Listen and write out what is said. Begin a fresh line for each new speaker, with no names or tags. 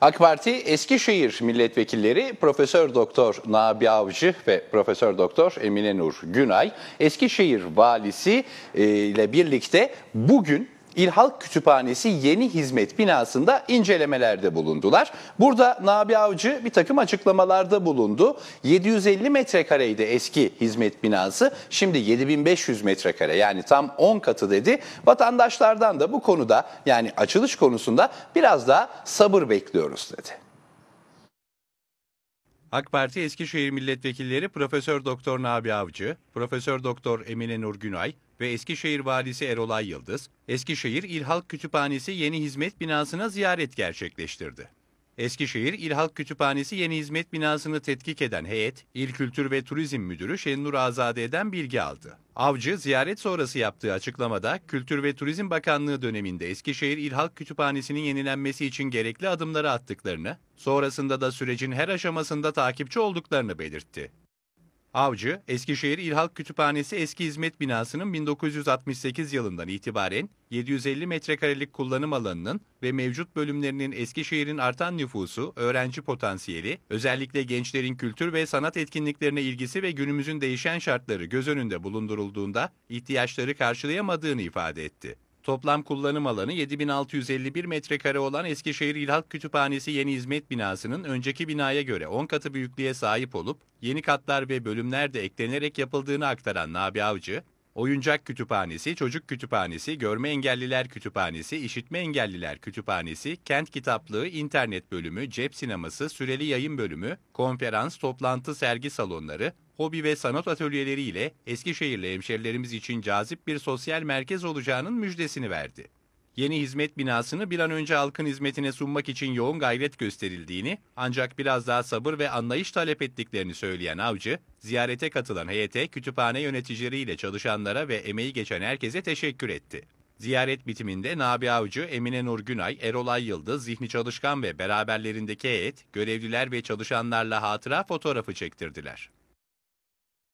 AK Parti Eskişehir milletvekilleri Profesör Doktor Nabi Avcı ve Profesör Doktor Emine Nur Günay Eskişehir valisi e, ile birlikte bugün İl Halk Kütüphanesi Yeni Hizmet binasında incelemelerde bulundular. Burada Nabi Avcı bir takım açıklamalarda bulundu. 750 metrekareydi eski hizmet binası. Şimdi 7500 metrekare yani tam 10 katı dedi. Vatandaşlardan da bu konuda yani açılış konusunda biraz daha sabır bekliyoruz dedi. AK Parti Eskişehir milletvekilleri Profesör Doktor Nabi Avcı, Profesör Doktor Emine Nur Günay, ve Eskişehir Valisi Erolay Yıldız, Eskişehir İl Halk Kütüphanesi yeni hizmet binasına ziyaret gerçekleştirdi. Eskişehir İl Halk Kütüphanesi yeni hizmet binasını tetkik eden heyet, İl Kültür ve Turizm Müdürü Şenur Azade'den bilgi aldı. Avcı, ziyaret sonrası yaptığı açıklamada, Kültür ve Turizm Bakanlığı döneminde Eskişehir İl Halk Kütüphanesi'nin yenilenmesi için gerekli adımları attıklarını, sonrasında da sürecin her aşamasında takipçi olduklarını belirtti. Avcı, Eskişehir İl Halk Kütüphanesi Eski Hizmet Binası'nın 1968 yılından itibaren 750 metrekarelik kullanım alanının ve mevcut bölümlerinin Eskişehir'in artan nüfusu, öğrenci potansiyeli, özellikle gençlerin kültür ve sanat etkinliklerine ilgisi ve günümüzün değişen şartları göz önünde bulundurulduğunda ihtiyaçları karşılayamadığını ifade etti. Toplam kullanım alanı 7651 metrekare olan Eskişehir İl Halk Kütüphanesi Yeni Hizmet Binası'nın önceki binaya göre 10 katı büyüklüğe sahip olup yeni katlar ve bölümler de eklenerek yapıldığını aktaran Nabi Avcı, Oyuncak Kütüphanesi, Çocuk Kütüphanesi, Görme Engelliler Kütüphanesi, İşitme Engelliler Kütüphanesi, Kent Kitaplığı, İnternet Bölümü, Cep Sineması, Süreli Yayın Bölümü, Konferans, Toplantı, Sergi Salonları, hobi ve sanat atölyeleriyle Eskişehirli hemşerilerimiz için cazip bir sosyal merkez olacağının müjdesini verdi. Yeni hizmet binasını bir an önce halkın hizmetine sunmak için yoğun gayret gösterildiğini ancak biraz daha sabır ve anlayış talep ettiklerini söyleyen avcı, ziyarete katılan heyete kütüphane yöneticileriyle çalışanlara ve emeği geçen herkese teşekkür etti. Ziyaret bitiminde Nabi Avcı, Emine Nur Günay, Erolay Yıldız, Zihni Çalışkan ve beraberlerindeki heyet, görevliler ve çalışanlarla hatıra fotoğrafı çektirdiler.